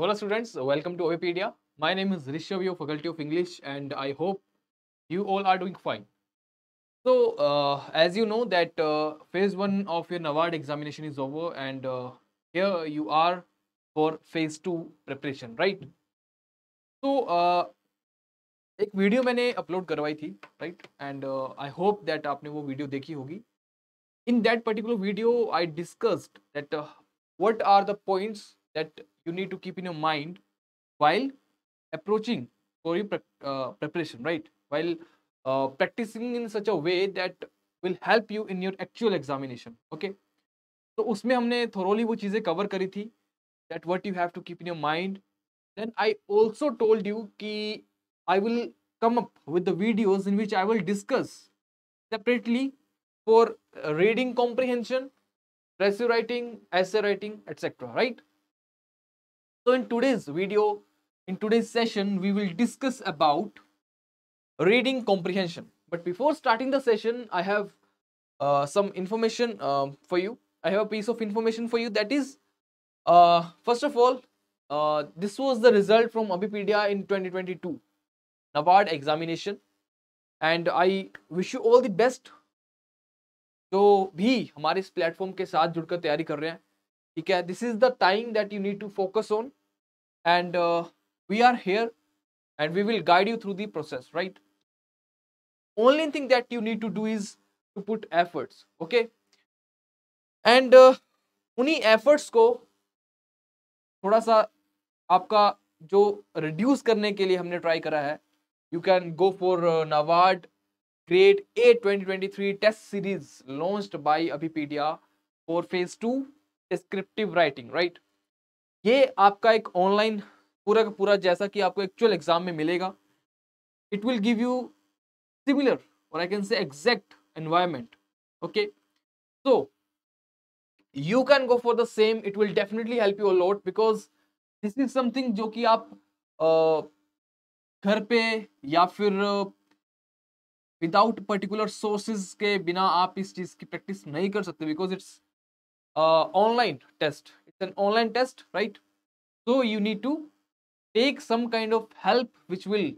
Hello students, welcome to Ovipedia. My name is Rishabh, your faculty of English and I hope you all are doing fine. So uh, as you know that uh, phase 1 of your NAVAD examination is over and uh, here you are for phase 2 preparation, right? So एक video मैंने upload करवाई थी right and I hope that आपने वो video देखी होगी in that particular video I discussed that what are the points that you need to keep in your mind while approaching for your uh, preparation, right? While uh, practicing in such a way that will help you in your actual examination, okay? So, usme humne thoroughly wo cheeze cover kari thi that what you have to keep in your mind. Then I also told you ki I will come up with the videos in which I will discuss separately for reading comprehension, pressure writing, essay writing, etc. Right? So in today's video, in today's session, we will discuss about reading comprehension. But before starting the session, I have uh, some information uh, for you. I have a piece of information for you that is, uh, first of all, uh, this was the result from Abipedia in 2022, Navard examination. And I wish you all the best. So we, हमारे इस platform के साथ This is the रहे that you need to focus on. and uh, we are here and we will guide you through the process right only thing that you need to do is to put efforts okay and uh, efforts ko को थोड़ा सा आपका जो reduce करने के लिए हमने try करा है यू कैन गो फॉर नवाड great a 2023 test series launched by Abhipedia for phase two descriptive writing right ये आपका एक ऑनलाइन पूरा का पूरा जैसा कि आपको एक्चुअल एग्जाम में मिलेगा it will give you similar और I can say exact environment okay so you can go for the same it will definitely help you lot because this is something जो कि आप घर पे या फिर विदाउट पर्टिकुलर सोर्सेज के बिना आप इस चीज़ की प्रैक्टिस नहीं कर सकते because it's online test an online test, right? So you need to take some kind of help which will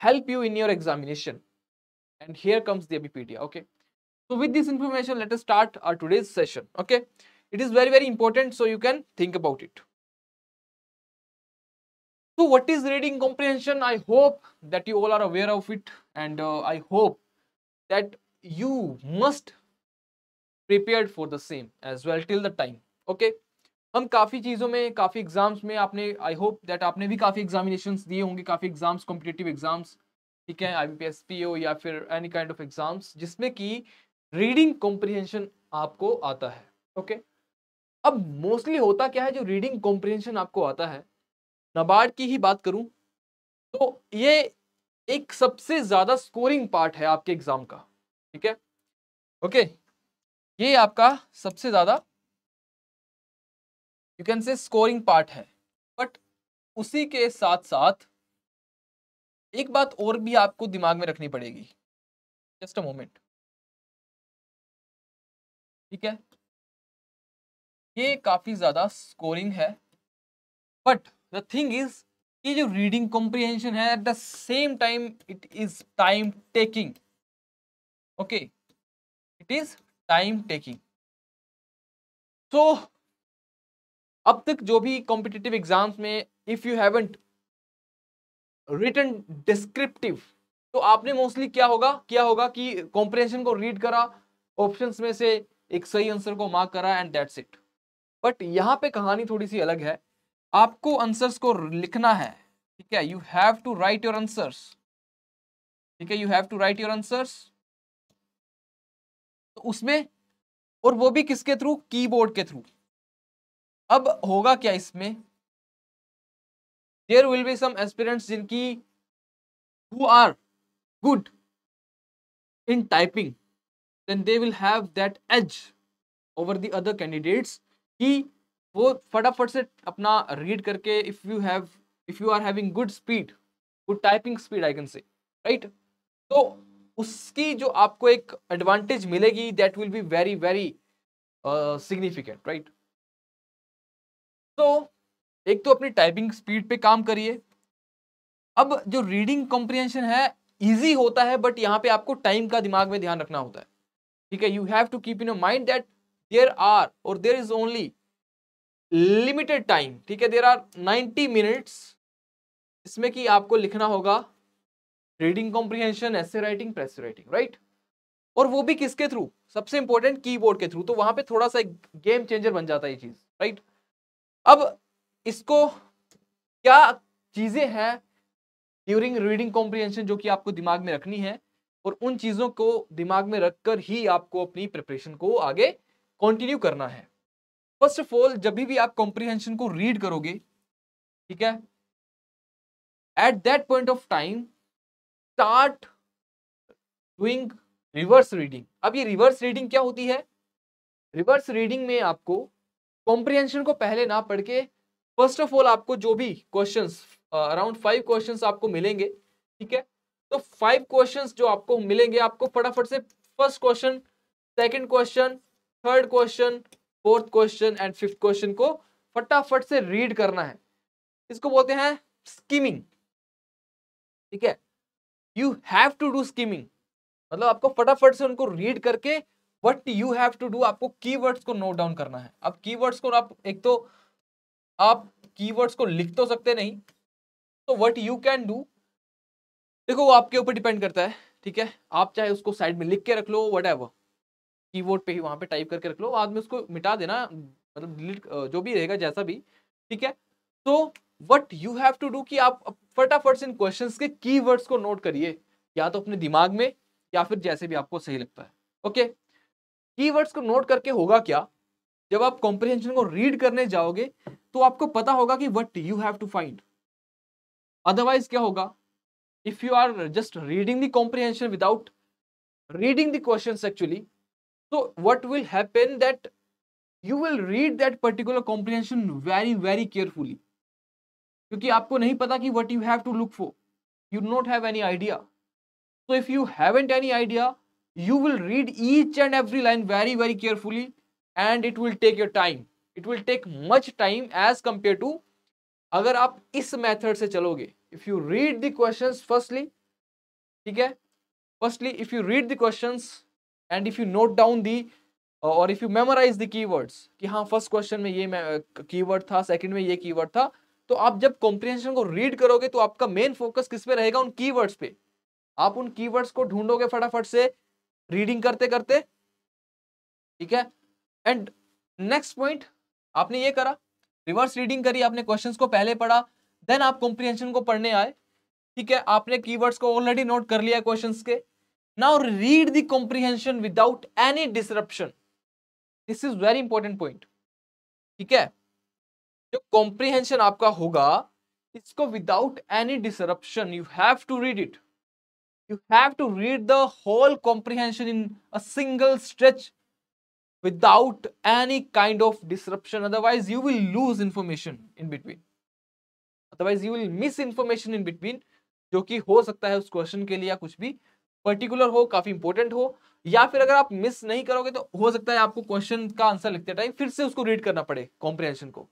help you in your examination. And here comes the Abipedia, okay? So with this information, let us start our today's session, okay? It is very, very important, so you can think about it. So what is reading comprehension? I hope that you all are aware of it and uh, I hope that you must prepared for the same as well till the time, okay? हम काफ़ी चीज़ों में काफ़ी exams में आपने आई hope that आपने भी काफ़ी एग्जामिनेशन दिए होंगे काफ़ी एग्जाम्स कॉम्पिटेटिव एग्जाम्स ठीक है I B P S P O या फिर एनी काइंड ऑफ एग्जाम्स जिसमें कि रीडिंग कॉम्प्रिहेंशन आपको आता है ओके okay? अब मोस्टली होता क्या है जो रीडिंग कॉम्प्रिहेंशन आपको आता है नबार्ड की ही बात करूं तो ये एक सबसे ज़्यादा स्कोरिंग पार्ट है आपके एग्ज़ाम का ठीक है ओके okay? ये आपका सबसे ज़्यादा you can say scoring part है बट उसी के साथ साथ एक बात और भी आपको दिमाग में रखनी पड़ेगी जस्ट अ मोमेंट ठीक है ये काफी ज्यादा स्कोरिंग है बट द थिंग इज ये जो रीडिंग कॉम्प्रीहेंशन है at the same time it is time taking okay it is time taking so अब तक जो भी कॉम्पिटिटिव एग्जाम्स में if you haven't written descriptive तो आपने मोस्टली क्या होगा क्या होगा कि कॉम्प्रेंशन को रीड करा ऑप्शन में से एक सही आंसर को मार्क करा एंड दैट्स इट बट यहाँ पे कहानी थोड़ी सी अलग है आपको आंसर्स को लिखना है ठीक है you have to write your answers ठीक है you have to write your answers उसमें और वो भी किसके थ्रू कीबोर्ड के थ्रू अब होगा क्या इसमें there will be some aspirants जिनकी who are good in typing then they will have that edge over the other candidates कि वो फटाफट से अपना रीड करके if you have if you are having good speed good typing speed I can say right तो उसकी जो आपको एक एडवांटेज मिलेगी that will be very very significant right तो एक तो अपनी टाइपिंग स्पीड पे काम करिए अब जो रीडिंग कॉम्प्रिहेंशन है इजी होता है बट यहाँ पे आपको टाइम का दिमाग में ध्यान रखना होता है ठीक है you have to keep in mind that there are और there is only limited time ठीक है देर आर 90 मिनट्स इसमें कि आपको लिखना होगा रीडिंग कॉम्प्रीहेंशन ऐसे राइटिंग प्रेस राइटिंग राइट और वो भी किसके थ्रू सबसे इंपॉर्टेंट कीबोर्ड के थ्रू तो वहां पे थोड़ा सा गेम चेंजर बन जाता है ये चीज राइट right? अब इसको क्या चीज़ें हैं ड्यूरिंग रीडिंग कॉम्प्रीहेंशन जो कि आपको दिमाग में रखनी है और उन चीज़ों को दिमाग में रखकर ही आपको अपनी प्रिपरेशन को आगे कंटिन्यू करना है फर्स्ट ऑफ ऑल जब भी आप कॉम्प्रीहेंशन को रीड करोगे ठीक है at that point of time start doing reverse reading अब ये रिवर्स रीडिंग क्या होती है रिवर्स रीडिंग में आपको कॉम्प्रीहेंशन को पहले ना पढ़ के फर्स्ट ऑफ ऑल आपको जो भी क्वेश्चन अराउंड फाइव क्वेश्चन आपको मिलेंगे ठीक है तो फाइव क्वेश्चन जो आपको मिलेंगे आपको फटाफट से first question second question third question fourth question and fifth question को फटाफट से रीड करना है इसको बोलते हैं स्कीमिंग ठीक है you have to do skimming मतलब आपको फटाफट से उनको रीड करके what you have to do आपको कीवर्ड्स को नोट डाउन करना है अब कीवर्ड्स को आप एक तो आप कीवर्ड्स को लिख तो सकते नहीं तो वट यू कैन डू देखो वो आपके ऊपर डिपेंड करता है ठीक है आप चाहे उसको साइड में लिख के रख लो वट एवर की पे ही वहाँ पे टाइप करके रख लो बाद में उसको मिटा देना मतलब डिलीट जो भी रहेगा जैसा भी ठीक है तो what you have to do कि आप फटाफट से इन क्वेश्चन के कीवर्ड्स को नोट करिए या तो अपने दिमाग में या फिर जैसे भी आपको सही लगता है ओके okay? कीवर्ड्स को नोट करके होगा क्या जब आप कॉम्प्रिहेंशन को रीड करने जाओगे तो आपको पता होगा कि what you have to find otherwise क्या होगा if you are just reading the comprehension without reading the question actually तो what will happen that you will read that particular comprehension very very carefully क्योंकि आपको नहीं पता कि what you have to look for you not have any idea so if you haven't any idea you will read each and every line very very carefully and it will take your time it will take much time as compared to agar aap is method se chaloge if you read the questions firstly theek hai firstly if you read the questions and if you note down the और if you memorise the keywords कि हाँ first question में ये keyword था second में ये keyword था तो आप जब कॉम्प्रिहेंशन को रीड करोगे तो आपका मेन फोकस किस पे रहेगा उन कीवर्ड्स पे आप उन कीवर्ड्स को ढूंढोगे फटाफट से रीडिंग करते करते ठीक है एंड नेक्स्ट पॉइंट आपने ये करा रिवर्स रीडिंग करी आपने क्वेश्चंस को पहले पढ़ा देन आप कॉम्प्रिहेंशन को पढ़ने आए ठीक है आपने कीवर्ड्स को ऑलरेडी नोट कर लिया क्वेश्चन के now read the comprehension without any disruption this is very important point ठीक है जो कॉम्प्रिहेंशन आपका होगा इसको without any disruption you have to read it you have to read the whole comprehension in a single stretch without any kind of disruption otherwise you will lose information in between otherwise you will miss information in between जो कि हो सकता है उस question के लिए या कुछ भी पर्टिकुलर हो काफी इंपॉर्टेंट हो या फिर अगर आप मिस नहीं करोगे तो हो सकता है आपको क्वेश्चन का आंसर लिखते टाइम फिर से उसको रीड करना पड़े कॉम्प्रिहेंशन को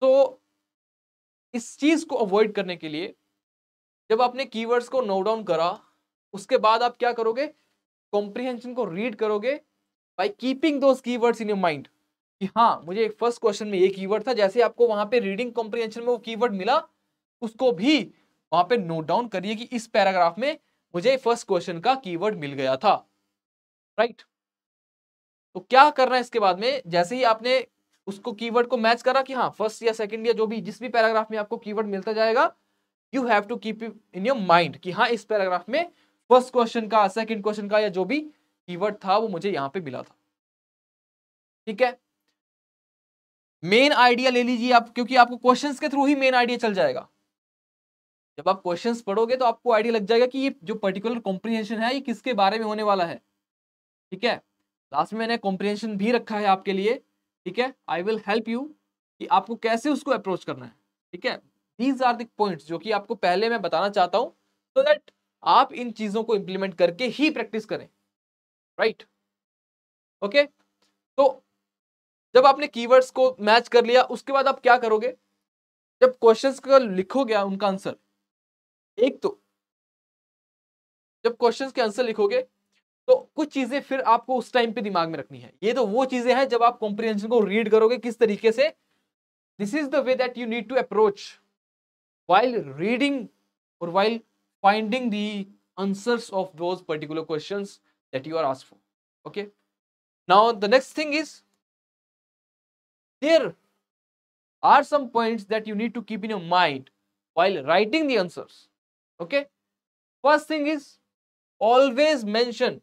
तो इस चीज को अवॉइड करने के लिए जब आपने कीवर्ड्स को नोट डाउन करा उसके बाद आप क्या करोगे कॉम्प्रीहेंशन को रीड करोगे by keeping those keywords in your mind कि हाँ मुझे एक फर्स्ट क्वेश्चन में ये कीवर्ड था जैसे आपको वहां पे रीडिंग कॉम्प्रीहेंशन में वो कीवर्ड मिला उसको भी वहां पे नोट डाउन करिए कि इस पैराग्राफ में मुझे फर्स्ट क्वेश्चन का कीवर्ड मिल गया था राइट right? तो क्या करना है इसके बाद में जैसे ही आपने उसको कीवर्ड को मैच करा कि हाँ फर्स्ट या सेकंड या जो भी जिस भी पैराग्राफ में आपको कीवर्ड मिलता जाएगा you have to keep in your mind कि हाँ इस पैराग्राफ में फर्स्ट क्वेश्चन का सेकंड क्वेश्चन का या जो भी कीवर्ड था वो मुझे यहाँ पे मिला था ठीक है मेन आइडिया ले लीजिए आप क्योंकि आपको क्वेश्चंस के थ्रू ही मेन आइडिया चल जाएगा जब आप क्वेश्चंस पढ़ोगे तो आपको आइडिया लग जाएगा कि ये जो पर्टिकुलर कॉम्प्रीहेंशन है ये किसके बारे में होने वाला है ठीक है लास्ट में मैंने कॉम्प्रीहेंशन भी रखा है आपके लिए ठीक है आई विल हेल्प यू कि आपको कैसे उसको अप्रोच करना है ठीक है दीज आर द जो कि आपको पहले मैं बताना चाहता हूँ सो दैट आप इन चीजों को इंप्लीमेंट करके ही प्रैक्टिस करें राइट ओके तो जब आपने कीवर्ड्स को मैच कर लिया उसके बाद आप क्या करोगे जब क्वेश्चंस का लिखोगे उनका आंसर एक तो जब क्वेश्चंस के आंसर लिखोगे तो कुछ चीजें फिर आपको उस टाइम पे दिमाग में रखनी है ये तो वो चीजें हैं जब आप कॉम्प्रीहेंशन को रीड करोगे किस तरीके से this is the way that you need to approach while reading और while finding the answers of those particular questions that you are asked for. Okay. Now, the next thing is there are some points that you need to keep in your mind while writing the answers. Okay. First thing is always mention.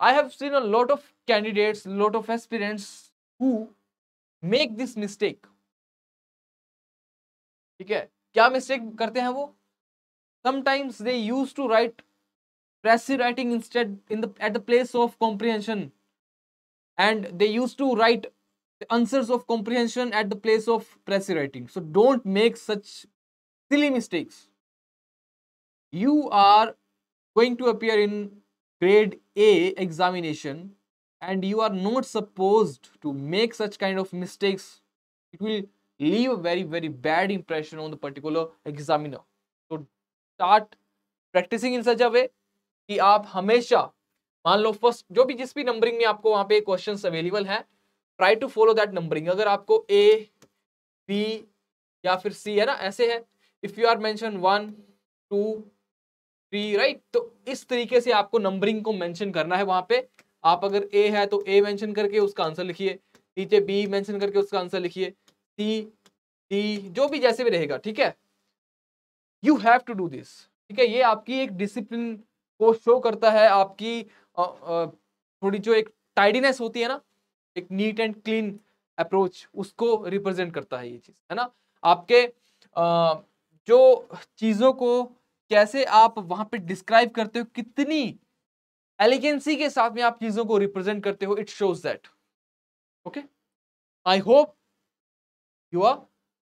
I have seen a lot of candidates, lot of aspirants who make this mistake. ठीक है क्या mistake करते हैं वो Sometimes they used to write passive writing instead in the at the place of comprehension and they used to write the answers of comprehension at the place of passive writing. So don't make such silly mistakes. You are going to appear in grade A examination and you are not supposed to make such kind of mistakes. It will leave a very, very bad impression on the particular examiner. Start practising in such a way कि आप हमेशा मान लो first जो भी जिस भी numbering में आपको वहां पे क्वेश्चन अवेलेबल है try to follow that numbering अगर आपको ए बी या फिर सी है ना ऐसे है if you are mention one two three right तो इस तरीके से आपको नंबरिंग को मेंशन करना है वहां पे आप अगर ए है तो ए मेंशन करके उसका आंसर लिखिए नीचे बी मेंशन करके उसका आंसर लिखिए सी डी जो भी जैसे भी रहेगा ठीक है you have to do this ठीक है ये आपकी एक डिसिप्लिन को शो करता है आपकी थोड़ी जो एक टाइडीनेस होती है ना एक नीट एंड क्लीन अप्रोच उसको रिप्रेजेंट करता है ये चीज़ है ना आपके जो चीज़ों को कैसे आप वहां पे डिस्क्राइब करते हो कितनी एलिगेंसी के साथ में आप चीज़ों को रिप्रेजेंट करते हो it shows that okay I hope you are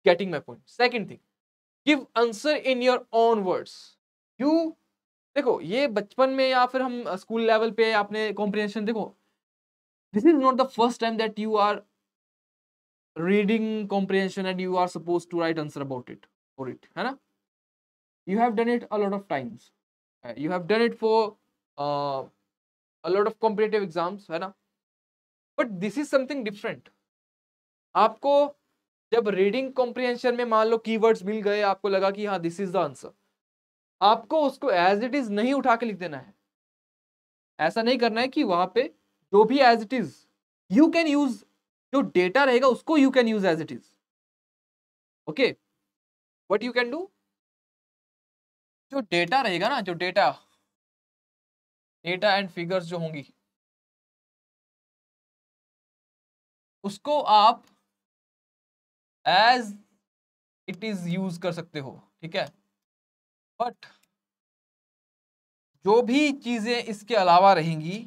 getting my point second thing give answer in your own words you देखो ये बचपन में या फिर हम स्कूल लेवल पे आपने कॉम्प्रिहेंशन देखो this is not the first time that you are reading comprehension and you are suppose to write answer about it for it है ना you have done it a lot of times you have done it for a lot of competitive exams है ना but this is something different आपको जब reading comprehension में मान लो keywords मिल गए आपको लगा कि हाँ दिस इज द आंसर आपको उसको एज इट इज नहीं उठा के लिख देना है ऐसा नहीं करना है कि वहां पे जो भी as it is you can use जो डेटा रहेगा उसको you can use as it is okay what you can do जो डेटा रहेगा ना जो डेटा डेटा एंड फिगर्स जो होंगी उसको आप एज इट इज यूज कर सकते हो ठीक है बट जो भी चीज़ें इसके अलावा रहेंगी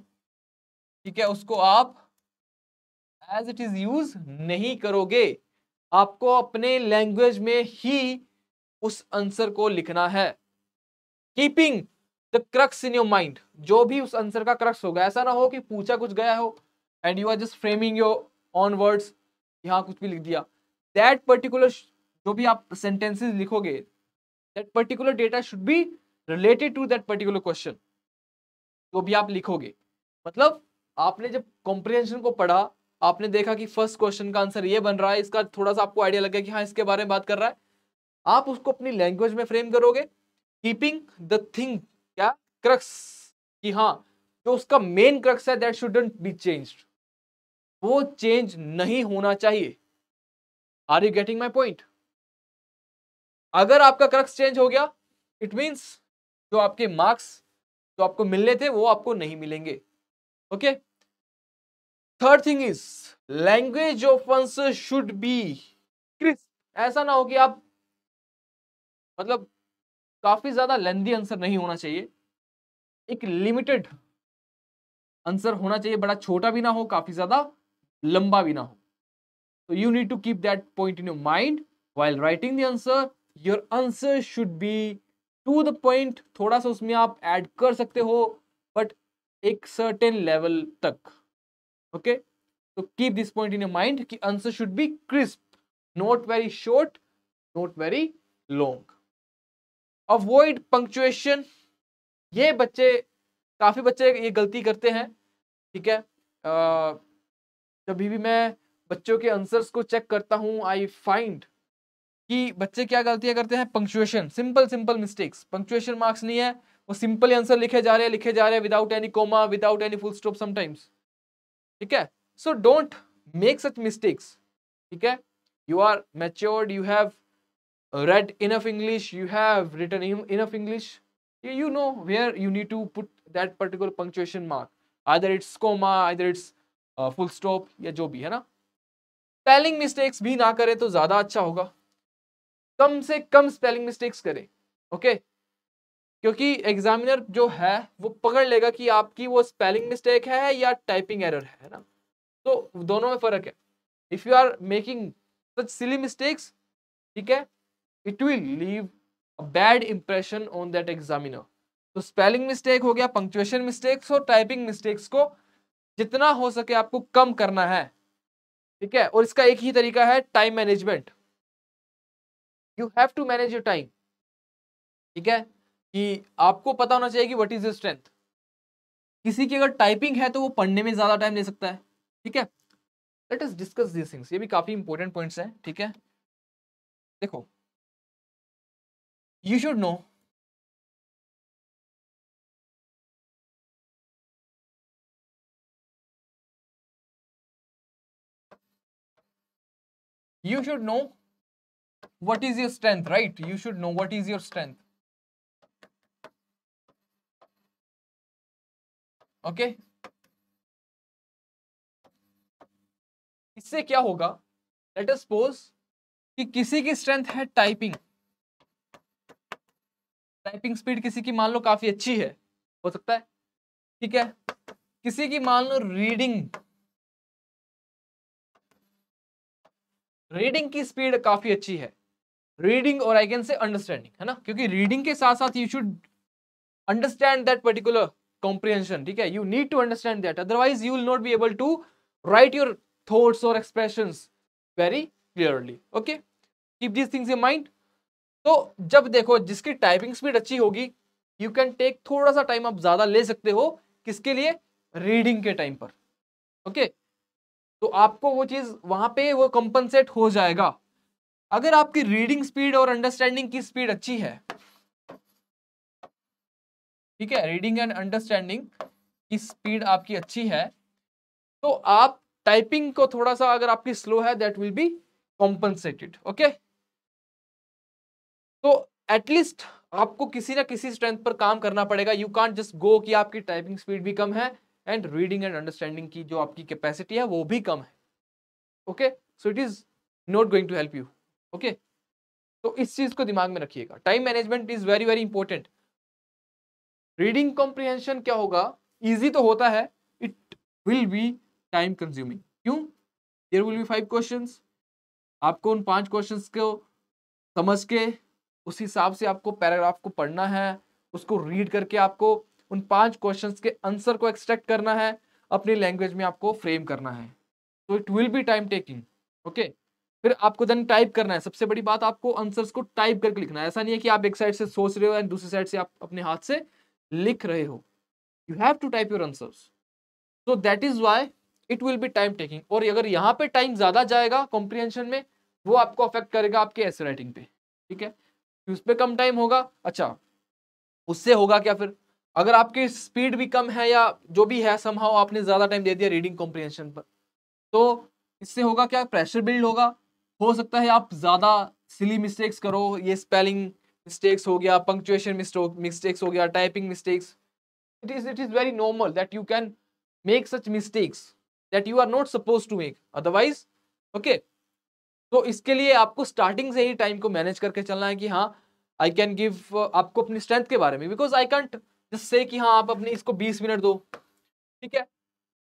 ठीक है उसको आप एज इट इज़ यूज नहीं करोगे आपको अपने लैंग्वेज में ही उस आंसर को लिखना है keeping the crux in your mind जो भी उस आंसर का क्रक्स होगा ऐसा ना हो कि पूछा कुछ गया हो and you are just framing your own words यहाँ कुछ भी लिख दिया दैट पर्टिकुलर जो भी आप सेंटेंसेस लिखोगे that particular data should be related to that particular question जो भी आप लिखोगे मतलब आपने जब कॉम्प्रिहेंशन को पढ़ा आपने देखा कि फर्स्ट क्वेश्चन का आंसर ये बन रहा है इसका थोड़ा सा आपको आइडिया लग गया कि हाँ इसके बारे में बात कर रहा है आप उसको अपनी लैंग्वेज में फ्रेम करोगे कीपिंग द थिंग क्या क्रक्स कि हाँ जो उसका मेन क्रक्स है दैट शुडंट बी चेंज्ड वो चेंज नहीं होना चाहिए are you getting my point अगर आपका क्रक्स चेंज हो गया इट मीन्स जो आपके मार्क्स जो आपको मिलने थे वो आपको नहीं मिलेंगे okay third thing is language of ones should be crisp ऐसा ना हो कि आप मतलब काफी ज्यादा लेंदी आंसर नहीं होना चाहिए एक लिमिटेड आंसर होना चाहिए बड़ा छोटा भी ना हो काफी ज्यादा लंबा भी ना हो So you need to keep that point in your mind while writing the answer. Your answer should be to the point. thoda sa usme aap add kar sakte ho but ek certain level tak Okay? So keep this point in your mind ki answer should be crisp, not very short, not very long. Avoid punctuation. ye bacche काफ़ी बच्चे ये गलती करते हैं ठीक है आ, जब भी मैं बच्चों के आंसर्स को चेक करता हूँ आई फाइंड कि बच्चे क्या गलतियाँ करते हैं punctuation simple simple mistakes punctuation marks नहीं है वो सिंपल आंसर लिखे जा रहे हैं लिखे जा रहे हैं without any comma without any full stop sometimes ठीक है so don't make such mistakes ठीक है you are matured you have read enough English you have written enough English you know where you need to put that particular punctuation mark either it's comma either it's full stop या जो भी है ना spelling mistakes भी ना करें तो ज्यादा अच्छा होगा कम से कम स्पेलिंग मिस्टेक्स करें ओके क्योंकि एग्जामिनर जो है वो पकड़ लेगा कि आपकी वो स्पेलिंग मिस्टेक है या टाइपिंग एरर है ना तो दोनों में फर्क है if you are making such silly mistakes ठीक है it will leave a bad impression on that examiner तो स्पेलिंग मिस्टेक हो गया पंक्चुएशन मिस्टेक्स और टाइपिंग मिस्टेक्स को जितना हो सके आपको कम करना है ठीक है और इसका एक ही तरीका है time management you have to manage your time ठीक है कि आपको पता होना चाहिए कि व्हाट इज योर स्ट्रेंथ किसी की अगर टाइपिंग है तो वो पढ़ने में ज़्यादा टाइम ले सकता है ठीक है let us discuss this things ये भी काफ़ी इंपॉर्टेंट पॉइंट्स हैं ठीक है देखो you should know you should know what is your strength right you should know what is your strength okay इससे क्या होगा लेट अस सपोज कि किसी की स्ट्रेंथ है टाइपिंग टाइपिंग स्पीड किसी की मान लो काफी अच्छी है हो सकता है ठीक है किसी की मान लो रीडिंग रीडिंग की स्पीड काफी अच्छी है रीडिंग और आई कैन से अंडरस्टैंडिंग है ना क्योंकि रीडिंग के साथ साथ you should understand that particular comprehension ठीक है you need to understand that otherwise you will not be able to write your thoughts और expression very clearly okay keep these things in mind तो जब देखो जिसकी टाइपिंग स्पीड अच्छी होगी you can take थोड़ा सा टाइम आप ज्यादा ले सकते हो किसके लिए रीडिंग के टाइम पर ओके okay? तो आपको वो चीज़ वहां पे वो कंपनसेट हो जाएगा अगर आपकी रीडिंग स्पीड और अंडरस्टैंडिंग की स्पीड अच्छी है ठीक है रीडिंग एंड अंडरस्टैंडिंग की स्पीड आपकी अच्छी है तो आप टाइपिंग को थोड़ा सा अगर आपकी स्लो है that will be compensated okay तो एटलीस्ट आपको किसी ना किसी स्ट्रेंथ पर काम करना पड़ेगा यू कांट जस्ट गो कि आपकी टाइपिंग स्पीड भी कम है एंड रीडिंग एंड अंडरस्टैंडिंग की जो आपकी कैपेसिटी है वो भी कम है okay so it is not going to help you okay तो इस चीज़ को दिमाग में रखिएगा time management is very very important reading comprehension क्या होगा इजी तो होता है it will be time consuming क्यों there will be five question आपको उन पांच क्वेश्चन को समझ के उस हिसाब से आपको पैराग्राफ को पढ़ना है उसको रीड करके आपको उन पांच क्वेश्चन के आंसर को एक्सट्रैक्ट करना है अपनी लैंग्वेज में आपको फ्रेम करना है तो it will be time taking okay फिर आपको देन टाइप करना है सबसे बड़ी बात आपको आंसर्स को टाइप करके लिखना है ऐसा नहीं है कि आप एक साइड से सोच रहे हो एंड दूसरी साइड से आप अपने हाथ से लिख रहे हो you have to type your answers तो that is why it will be time taking और अगर यहाँ पे टाइम ज़्यादा जाएगा कॉम्प्रीहेंशन में वो आपको अफेक्ट करेगा आपके ऐसे राइटिंग पे ठीक है उस पर कम टाइम होगा अच्छा उससे होगा क्या फिर अगर आपकी स्पीड भी कम है या जो भी है समहाओ आपने ज़्यादा टाइम दे दिया रीडिंग कॉम्प्रिहेंशन पर तो इससे होगा क्या प्रेशर बिल्ड होगा हो सकता है आप ज़्यादा सिली मिस्टेक्स करो ये स्पेलिंग मिस्टेक्स हो गया पंक्चुएशन मिस्टेक्स हो गया typing mistakes it is it is very normal that you can make such mistakes that you are not suppose to make otherwise okay तो इसके लिए आपको स्टार्टिंग से ही टाइम को मैनेज करके चलना है कि हाँ आई कैन गिव आपको अपनी स्ट्रेंथ के बारे में बिकॉज आई कैंट जिससे कि हाँ आप अपने इसको 20 मिनट दो ठीक है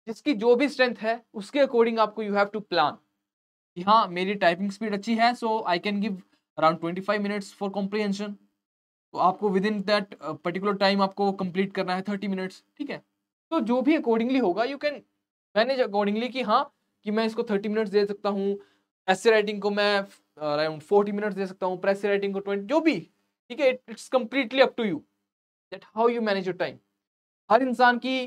जिसकी जो भी स्ट्रेंथ है उसके अकॉर्डिंग आपको यू हैव टू प्लान कि हाँ मेरी टाइपिंग स्पीड अच्छी है so I can give around twenty five minutes for comprehension तो आपको within that particular time आपको कंप्लीट करना है थर्टी मिनट्स ठीक है तो जो भी अकॉर्डिंगली होगा यू कैन मैनेज अकॉर्डिंगली कि हाँ कि मैं इसको थर्टी मिनट्स दे सकता हूँ ऐसे राइटिंग को मैं अराउंड फोर्टी मिनट्स दे सकता हूँ प्रेस राइटिंग को ट्वेंटी जो भी ठीक है it's completely up to you that how you manage your time हर इंसान की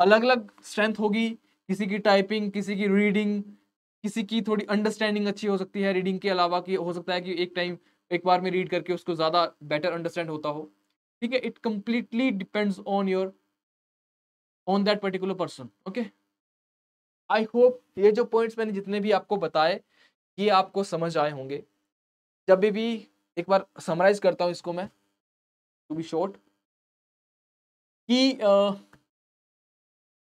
अलग अलग स्ट्रेंथ होगी किसी की टाइपिंग किसी की रीडिंग किसी की थोड़ी अंडरस्टैंडिंग अच्छी हो सकती है रीडिंग के अलावा कि हो सकता है कि एक टाइम एक बार में रीड करके उसको ज़्यादा बेटर अंडरस्टैंड होता हो ठीक है it completely depends on your on that particular person okay I hope ये जो पॉइंट्स मैंने जितने भी आपको बताए ये आपको समझ आए होंगे जब भी एक बार समराइज करता हूँ इसको मैं टू बी शॉर्ट कि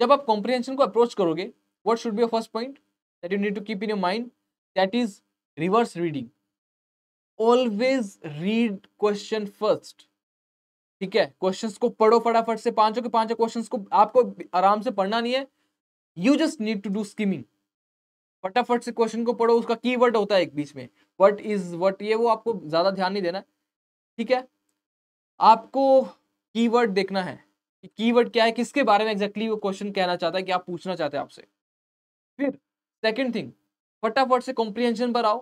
जब आप कॉम्प्रिहेंशन को अप्रोच करोगे what should be a first point that you need to keep in your mind that is reverse reading always read question first ठीक है क्वेश्चंस को पढ़ो फटाफट से पांचों के पांचों क्वेश्चंस को आपको आराम से पढ़ना नहीं है you just need to do skimming फटाफट से क्वेश्चन को पढ़ो उसका वर्ड होता है एक बीच में वट इज वट ये वो आपको ज्यादा ध्यान नहीं देना ठीक है आपको कीवर्ड देखना है कीवर्ड क्या है किसके बारे में एग्जैक्टली exactly वो क्वेश्चन कहना चाहता है कि आप पूछना चाहते हैं आपसे फिर सेकंड थिंग फटाफट से कॉम्प्रिहेंशन पर आओ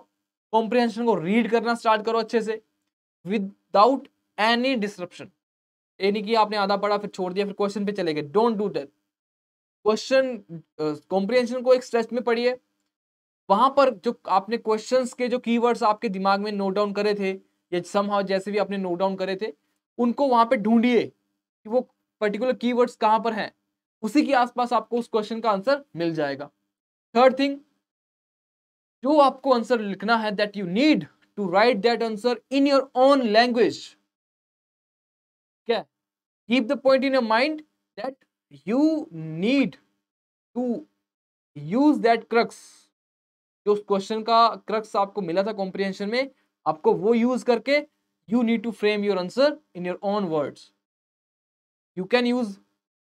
कॉम्प्रिहेंशन को रीड करना स्टार्ट करो अच्छे से विदाउट एनी डिस्क्रप्शन यानी कि आपने आधा पढ़ा फिर छोड़ दिया फिर क्वेश्चन पे चले गए don't do that question comprehension को एक स्ट्रेस में पढ़िए वहां पर जो आपने क्वेश्चन के जो की आपके दिमाग में नोट डाउन करे थे या समहाउ जैसे भी आपने नोट डाउन करे थे उनको वहां पर ढूंढिए कि वो पर्टिकुलर कीवर्ड्स कहां पर हैं उसी के आसपास आपको उस क्वेश्चन का आंसर मिल जाएगा थर्ड थिंग जो आपको आंसर लिखना है that you need to write that answer in your own language क्या keep the point in your mind that you need to use that crux जो उस क्वेश्चन का क्रक्स आपको मिला था कॉम्प्रिहेंशन में आपको वो यूज करके you need to frame your answer in your own words you can use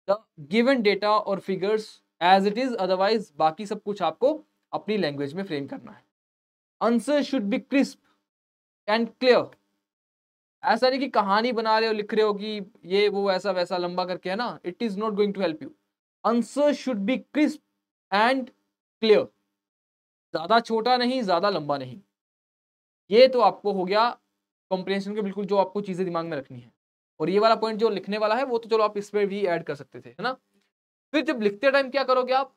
the given data और figures as it is otherwise बाकी सब कुछ आपको अपनी लैंग्वेज में फ्रेम करना है answer should be crisp and clear ऐसा नहीं कि कहानी बना रहे हो लिख रहे हो कि ये वो ऐसा वैसा लंबा करके है ना it is not going to help you answer should be crisp and clear ज़्यादा छोटा नहीं ज़्यादा लंबा नहीं ये तो आपको हो गया कॉम्प्रेशन के बिल्कुल जो आपको चीज़ें दिमाग में रखनी है और ये वाला पॉइंट जो लिखने वाला है वो तो चलो आप इसमें भी ऐड कर सकते थे है ना फिर जब लिखते टाइम क्या करोगे आप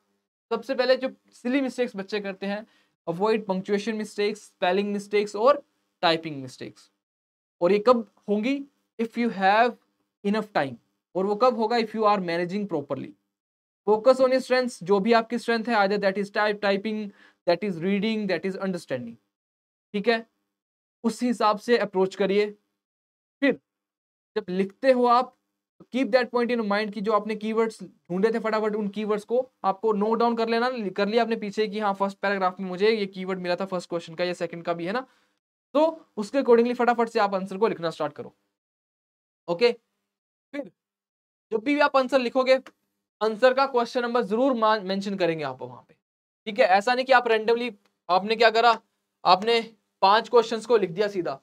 सबसे पहले जो सिली मिस्टेक्स बच्चे करते हैं avoid punctuation mistakes spelling mistakes और टाइपिंग मिस्टेक्स और ये कब होंगी if you have enough time और वो कब होगा if you are managing properly focus on strengths जो भी आपकी स्ट्रेंथ है either that is type typing that is reading that is understanding ठीक है उस हिसाब से अप्रोच करिए फिर जब लिखते हो आप keep that point in mind कि जो आपने कीवर्ड्स ढूंढे थे फटाफट उन कीवर्ड्स को आपको नोट no डाउन कर लेना कर लिया आपने पीछे कि हाँ फर्स्ट पैराग्राफ में मुझे ये कीवर्ड मिला था फर्स्ट क्वेश्चन का या सेकंड का भी है ना तो उसके अकॉर्डिंगली फटाफट से आप आंसर को लिखना स्टार्ट करो ओके फिर जब भी आप आंसर लिखोगे आंसर का क्वेश्चन नंबर जरूर मैंशन करेंगे आप वहां पर ठीक है ऐसा नहीं कि आप रेंडमली आपने क्या करा आपने पांच क्वेश्चन को लिख दिया सीधा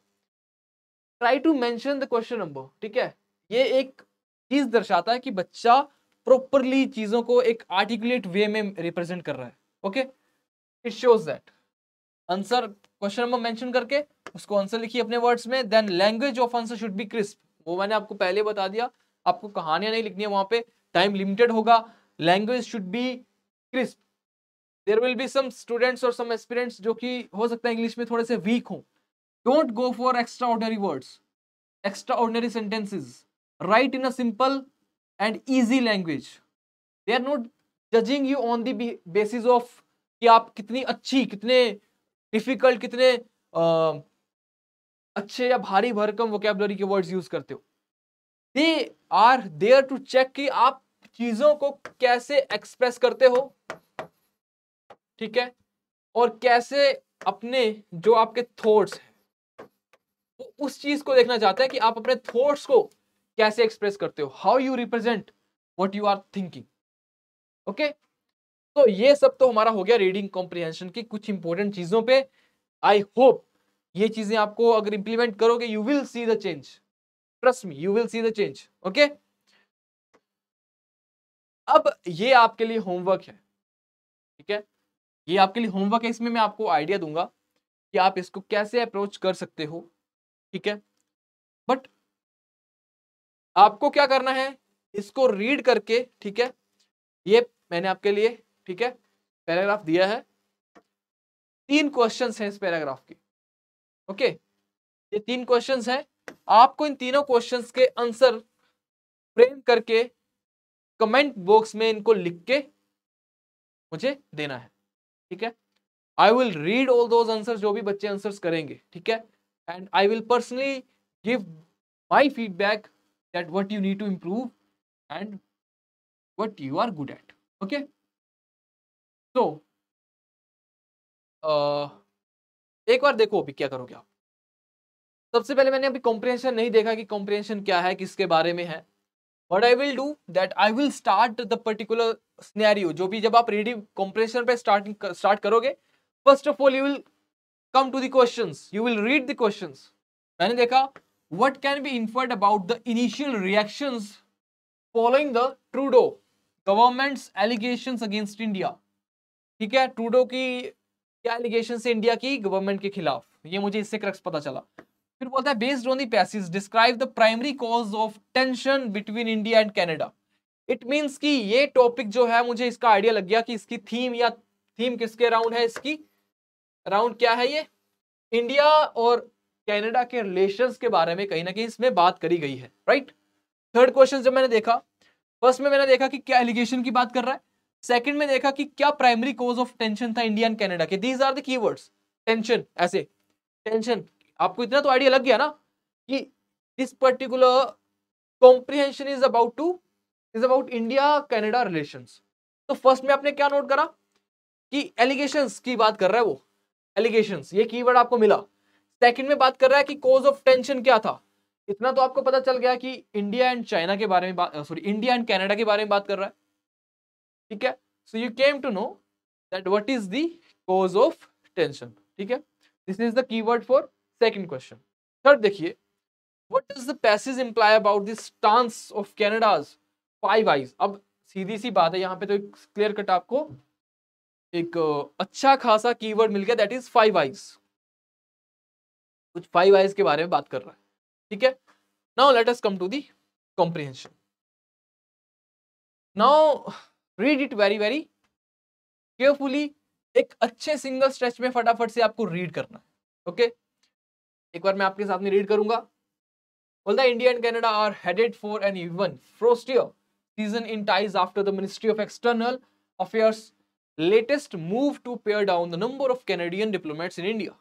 try to mention the question number ठीक है ये एक चीज दर्शाता है कि बच्चा प्रॉपरली चीजों को एक आर्टिकुलेट वे में रिप्रेजेंट कर रहा है okay it shows that answer question number mention करके उसको आंसर लिखिए अपने वर्ड्स में then language of answer should be crisp वो मैंने आपको पहले बता दिया आपको कहानियां नहीं लिखनी है वहां पे टाइम लिमिटेड होगा language should be crisp there will be some students और सम एक्सपीरियंट्स जो कि हो सकता है इंग्लिश में थोड़े से वीक हों don't go for extraordinary words extraordinary sentences write in a simple and easy language they are not judging you on the basis of कि आप कितनी अच्छी कितने डिफिकल्ट कितने आ, अच्छे या भारी भरकम वोकेबलरी के वर्ड्स यूज करते हो they are there to check कि आप चीजों को कैसे एक्सप्रेस करते हो ठीक है और कैसे अपने जो आपके थॉट्स हैं वो उस चीज को देखना चाहता है कि आप अपने थॉट्स को कैसे एक्सप्रेस करते हो how you represent what you are thinking okay तो ये सब तो हमारा हो गया रीडिंग कॉम्प्रिहेंशन की कुछ इंपॉर्टेंट चीजों पे आई होप ये चीजें आपको अगर इंप्लीमेंट करोगे you will see the change trust me you will see the change okay अब ये आपके लिए होमवर्क है ठीक है ये आपके लिए होमवर्क है इसमें मैं आपको आइडिया दूंगा कि आप इसको कैसे अप्रोच कर सकते हो ठीक है बट आपको क्या करना है इसको रीड करके ठीक है ये मैंने आपके लिए ठीक है पैराग्राफ दिया है तीन क्वेश्चंस हैं इस पैराग्राफ के ओके ये तीन क्वेश्चंस हैं आपको इन तीनों क्वेश्चंस के आंसर फ्रेम करके कमेंट बॉक्स में इनको लिख के मुझे देना है ठीक है I will read all those answer जो भी बच्चे आंसर्स करेंगे ठीक है and I will personally give my feedback that what you need to improve and what you are good at. Okay. So uh, एक बार देखो अभी क्या करोगे आप सबसे पहले मैंने अभी कॉम्प्रिहेंशन नहीं देखा कि कॉम्प्रिहेंशन क्या है किसके बारे में है what I will do that I will start the particular scenario जो भी जब आप रीडिंग कॉम्प्रिहेंशन पे स्टार्ट स्टार्ट करोगे first of all you will come to द्वेश्चन you will read the question मैंने देखा what can be inferred about the initial reaction following the Trudeau government allegation against India ठीक है Trudeau की क्या allegation है India की government के खिलाफ ये मुझे इससे क्रक्स पता चला फिर बोलता है based on the passage describe the primary cause of tension between India and Canada it means कि ये टॉपिक जो है मुझे इसका आइडिया लग गया कि इसकी थीम या थीम किसके अराउंड है इसकी राउंड क्या है ये इंडिया और कैनेडा के रिलेशंस के बारे में कहीं ना कहीं इसमें बात करी गई है राइट थर्ड क्वेश्चन जब मैंने देखा फर्स्ट में मैंने देखा कि क्या एलिगेशन की बात कर रहा है सेकंड में देखा कि क्या प्राइमरी कोज ऑफ टेंशन था इंडिया एंड कैनेडा के these are the keywords tension ऐसे टेंशन आपको इतना तो आइडिया लग गया ना कि this particular comprehension is about to is about India Canada relations तो फर्स्ट में आपने क्या नोट करा कि एलिगेशंस की बात कर रहा है वो एलिगेशन ये कीवर्ड आपको मिला सेकंड में बात कर रहा है कि कोज ऑफ टेंशन क्या था इतना तो आपको पता चल गया कि इंडिया एंड चाइना के बारे में सॉरी इंडिया एंड कैनेडा के बारे में बात कर रहा है ठीक है so you came to know that what is the cause of tension ठीक है this is the keyword for second question third देखिए what is the passage imply about this stance of Canada's Five Eyes अब सीधी सी बात है यहाँ पे तो क्लियर कट आपको एक अच्छा खासा कीवर्ड मिल गया दैट इज फाइव आइज कुछ फाइव आइज के बारे में बात कर रहा है ठीक है now let us come to the comprehension now read it very very carefully एक अच्छे सिंगल स्ट्रेच में फटाफट से आपको रीड करना है ओके okay? एक बार मैं आपके साथ में रीड करूंगा बोलता है India and Canada are headed for an even frostier season in ties after the ministry of external affairs latest move to pare down the number of Canadian diplomats in India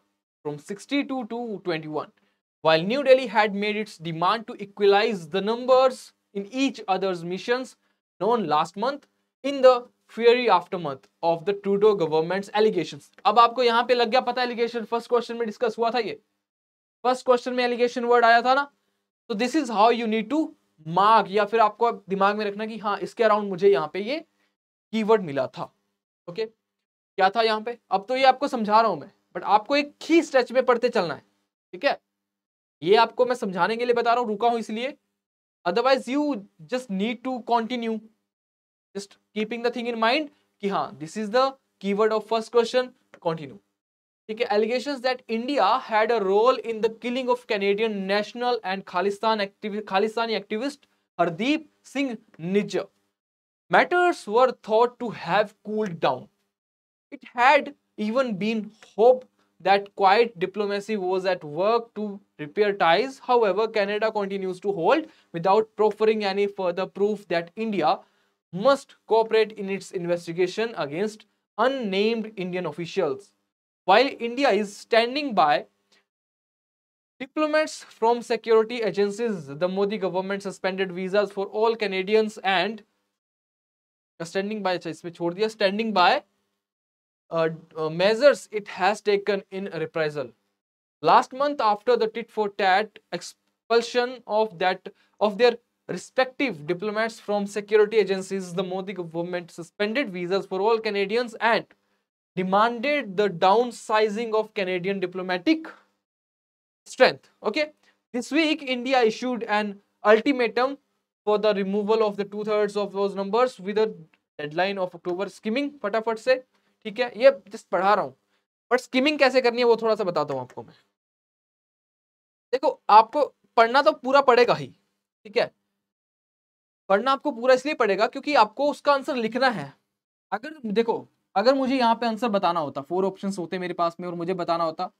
from 62 to 21, while New Delhi had made its demand to equalize the numbers in each other's missions known last month in the fiery aftermath of the Trudeau government's allegations. अब आपको यहाँ पे लग गया पता allegation first question में discuss हुआ था ये फर्स्ट क्वेश्चन में एलिगेशन वर्ड आया था ना तो this is how you need to mark या फिर आपको दिमाग में रखना कि हाँ इसके अराउंड मुझे यहाँ पे ये कीवर्ड मिला था ओके क्या था यहाँ पे अब तो ये आपको समझा रहा हूँ मैं बट आपको एक ही स्ट्रेच में पढ़ते चलना है ठीक है ये आपको मैं समझाने के लिए बता रहा हूँ रुका हूँ इसलिए otherwise you just need to continue just keeping the thing in mind कि हाँ this is the keyword of first question continue ठीक है allegation that India had a role in the killing of Canadian national and Khalistan Khalistani activist Hardeep Singh Nijjar matters were thought to have cooled down. It had even been hoped that quiet diplomacy was at work to repair ties. However, Canada continues to hold without proffering any further proof that India must cooperate in its investigation against unnamed Indian officials. While India is standing by, diplomats from security agencies, the Modi government suspended visas for all Canadians and Standing by, अच्छा इसमें छोड़ दिया Standing by uh, uh, measures it has taken in reprisal. last month after the tit for tat expulsion of that of their respective diplomats from security agencies the modi government suspended visas for all canadians and demanded the downsizing of canadian diplomatic strength okay this week india issued an ultimatum for the removal of the two thirds of those numbers with deadline of October skimming फटाफट से ठीक है ये just पढ़ा रहा हूँ but skimming कैसे करनी है वो थोड़ा सा बताता हूँ आपको मैं देखो आपको पढ़ना तो पूरा पड़ेगा ही ठीक है पढ़ना आपको पूरा इसलिए पड़ेगा क्योंकि आपको उसका आंसर लिखना है अगर देखो अगर मुझे यहाँ पे आंसर बताना होता फोर ऑप्शन होते मेरे पास में और मुझे बताना होता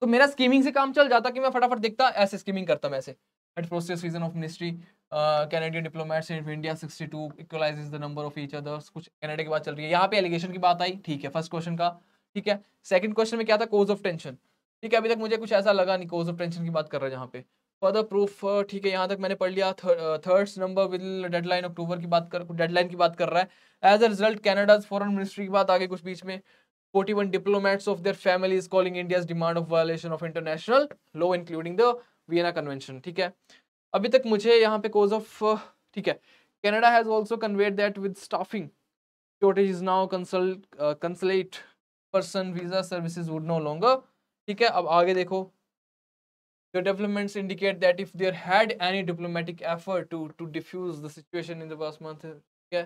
तो मेरा स्कीमिंग से काम चल जाता कि मैं फटाफट देखता ऐसे स्कीमिंग करता मैं ऐसे at first season of ministry uh, Canadian diplomats in India 62 equalizes the number of each other कुछ कनाडा की बात चल रही है यहाँ पे एलिगेशन की बात आई ठीक है फर्स्ट क्वेश्चन का ठीक है सेकंड क्वेश्चन में क्या था कोज ऑफ टेंशन ठीक है अभी तक मुझे कुछ ऐसा लगा नहीं कोज ऑफ टेंशन की बात कर रहा है यहाँ पे फर्दर प्रूफ uh, ठीक है यहाँ तक मैंने पढ़ लिया third number with deadline October की बात कर डेडलाइन की बात कर रहा है as a result Canada's foreign ministry की बात आगे कुछ बीच में 41 diplomats of their families calling India's demand of violation of international law including the Vienna convention ठीक है अभी तक मुझे यहाँ पे कोज ऑफ ठीक है Canada has also conveyed that with staffing shortage is now consult uh, consulate person visa services would no longer ठीक है अब आगे देखो the developments indicate that if there had any diplomatic effort to to diffuse the situation in the past month ठीक है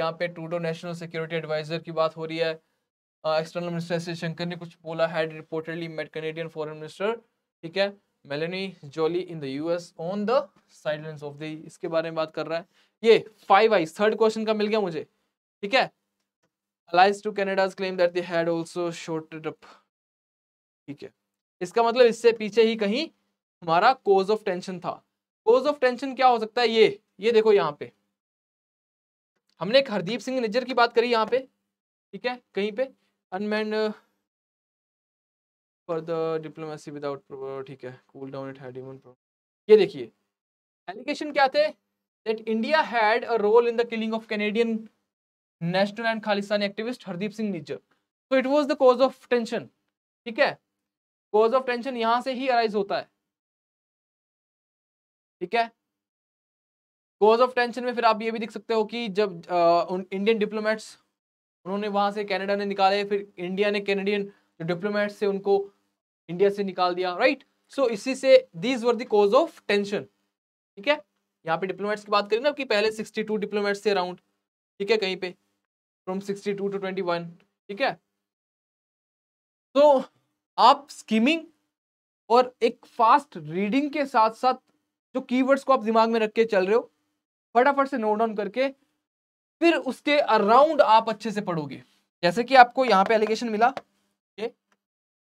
यहाँ पे टूडो national security adviser की बात हो रही है एक्सटर्नल मिनिस्टर एस शंकर ने कुछ बोला had reportedly met Canadian foreign minister ठीक है Melanie Joly in the US on the sidelines of the इसके बारे में बात कर रहा है ये फाइव आई थर्ड क्वेश्चन का मिल गया मुझे ठीक है alleges to Canada's claim that they had also shorted up ठीक है इसका मतलब इससे पीछे ही कहीं हमारा कोज ऑफ टेंशन था कोज ऑफ टेंशन क्या हो सकता है ये ये देखो यहाँ पे हमने एक हरदीप सिंह निज्जर की बात करी यहाँ पे ठीक है कहीं पे अनमैंड द डिप्लोमेसी विदाउट ठीक है cool down it had even ये देखिए एलिगेशन क्या थे that India had a role in the killing of Canadian national and Khalistani activist Hardeep Singh Nijjar so it was the cause of tension ठीक है कॉज ऑफ टेंशन यहाँ से ही अराइज होता है ठीक है कॉज ऑफ टेंशन में फिर आप ये भी देख सकते हो कि जब इंडियन डिप्लोमेट्स उन्होंने वहां से कनाडा ने निकाले फिर इंडिया ने कैनेडियन डिप्लोमेट्स से उनको इंडिया से निकाल दिया राइट सो so, इसी से these were those of tension ठीक है यहाँ पे डिप्लोमेट्स की बात करें ना कि पहले 62 डिप्लोमेट्स थे अराउंड ठीक है कहीं पे फ्रॉम 62 टू 21 ठीक है तो आप स्कीमिंग और एक फास्ट रीडिंग के साथ साथ जो कीवर्ड्स को आप दिमाग में रख के चल रहे हो फटाफट से नोट डाउन करके फिर उसके अराउंड आप अच्छे से पढ़ोगे जैसे कि आपको यहाँ पे एलिगेशन मिला ये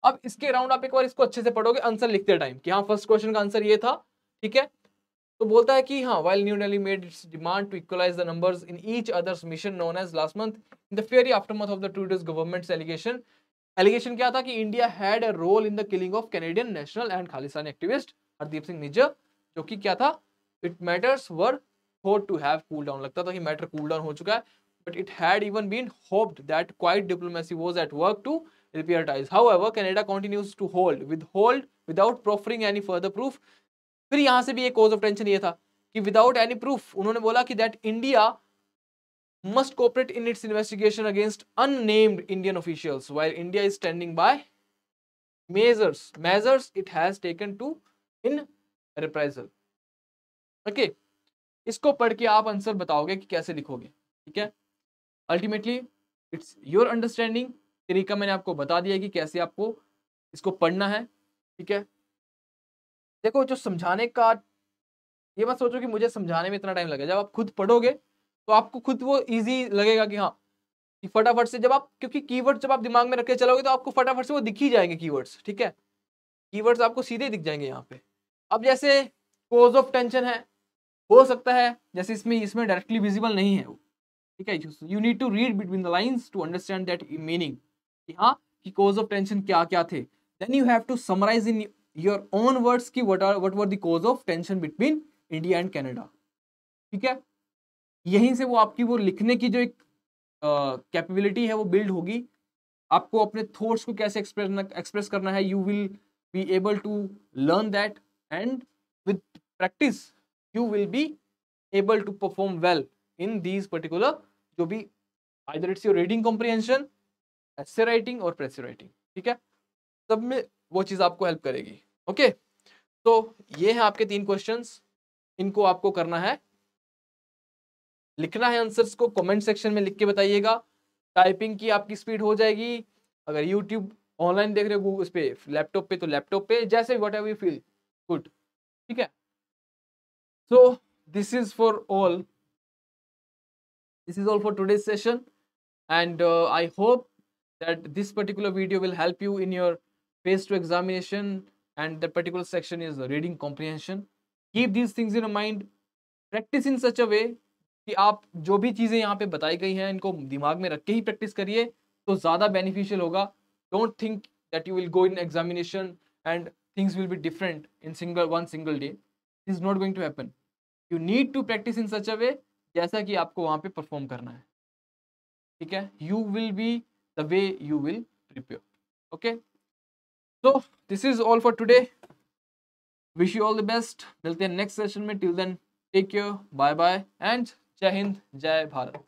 अब इसके अराउंड आप एक बार इसको अच्छे से पढ़ोगे आंसर लिखते टाइम कि हाँ फर्स्ट क्वेश्चन का आंसर ये था ठीक है तो बोलता है कि हाँ while New Delhi made its demand to equalize the number in each other's mission known as last month in the fiery month of the Trudeau's government allegation allegation क्या था कि India had a role in the killing of Canadian national and Khalistani activist Hardeep Singh Nijjar जो कि क्या था it matters were thought to have cool down लगता था कि मैटर कूल डाउन हो चुका है but it had even been hoped that quiet diplomacy was at work to repair ties. However, Canada continues to hold, withhold without proffering any further proof. फिर यहाँ से भी एक cause of tension ये था कि without any proof उन्होंने बोला कि that India must cooperate in its investigation against unnamed Indian officials while India is standing by measures measures it has taken to in reprisal. Okay, इसको पढ़ के आप आंसर बताओगे कि कैसे लिखोगे ठीक है अल्टीमेटली इट्स योर अंडरस्टैंडिंग तरीका मैंने आपको बता दिया कि कैसे आपको इसको पढ़ना है ठीक है देखो जो समझाने का ये मत सोचो कि मुझे समझाने में इतना टाइम लगेगा जब आप खुद पढ़ोगे तो आपको खुद वो इजी लगेगा कि हाँ कि फटाफट से जब आप क्योंकि कीवर्ड जब आप दिमाग में रख के चलोगे तो आपको फटाफट से वो दिख ही जाएंगे कीवर्ड्स ठीक है कीवर्ड्स आपको सीधे दिख जाएंगे यहाँ पे अब जैसे कोज ऑफ टेंशन है हो सकता है जैसे इसमें इसमें डायरेक्टली विजिबल नहीं है ठीक है you need to read between the lines to understand that meaning हाँ कि कोज ऑफ टेंशन क्या क्या थे then you have to summarize in your own words की what are what were the cause of tension between India and Canada ठीक है यहीं से वो आपकी वो लिखने की जो एक कैपेबिलिटी uh, है वो बिल्ड होगी आपको अपने थॉट्स को कैसे एक्सप्रेस एक्सप्रेस करना है you will be able to learn that and with practice you will be able to perform well in these particular जो भी either it's your reading comprehension writing और राइटिंग ठीक है सब में वो चीज़ आपको हेल्प करेगी ओके तो ये हैं आपके तीन क्वेश्चंस इनको आपको करना है लिखना है आंसर्स को कमेंट सेक्शन में लिख के बताइएगा टाइपिंग की आपकी स्पीड हो जाएगी अगर यूट्यूब ऑनलाइन देख रहे हो गूगल पे लैपटॉप पे तो लैपटॉप पे जैसे whatever you feel good ठीक है so this is for all this is all for today session and I hope that this particular video will help you in your phase 2 examination and the particular section is reading comprehension keep these things in mind practice in such a way कि आप जो भी चीज़ें यहाँ पे बताई गई हैं इनको दिमाग में रख के ही प्रैक्टिस करिए तो ज़्यादा बेनिफिशियल होगा don't think that you will go in examination and things will be different in single one single day is not going to happen you need to practice in such a way जैसा कि आपको वहाँ पे perform करना है ठीक है you will be the way you will prepare okay so this is all for today wish you all the best milte hain next session mein till then take care bye bye and jai hind jai bharat